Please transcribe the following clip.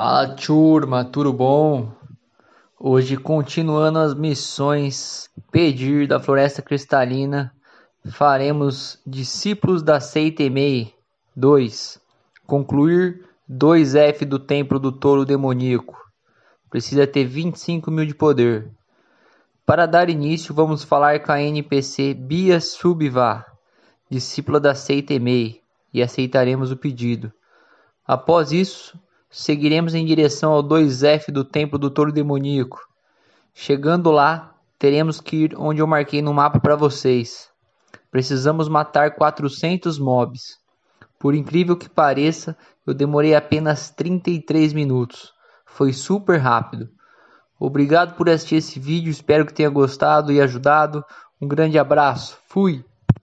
Fala turma, tudo bom? Hoje continuando as missões Pedir da Floresta Cristalina, faremos Discípulos da Seitemei 2. Concluir 2F do Templo do Touro Demoníaco. Precisa ter 25 mil de poder. Para dar início, vamos falar com a NPC Bia Subva, discípula da Seitemei, e aceitaremos o pedido. Após isso, seguiremos em direção ao 2F do Templo do Touro Demoníaco. Chegando lá, teremos que ir onde eu marquei no mapa para vocês. Precisamos matar 400 mobs. Por incrível que pareça, eu demorei apenas 33 minutos. Foi super rápido. Obrigado por assistir esse vídeo, espero que tenha gostado e ajudado. Um grande abraço, fui!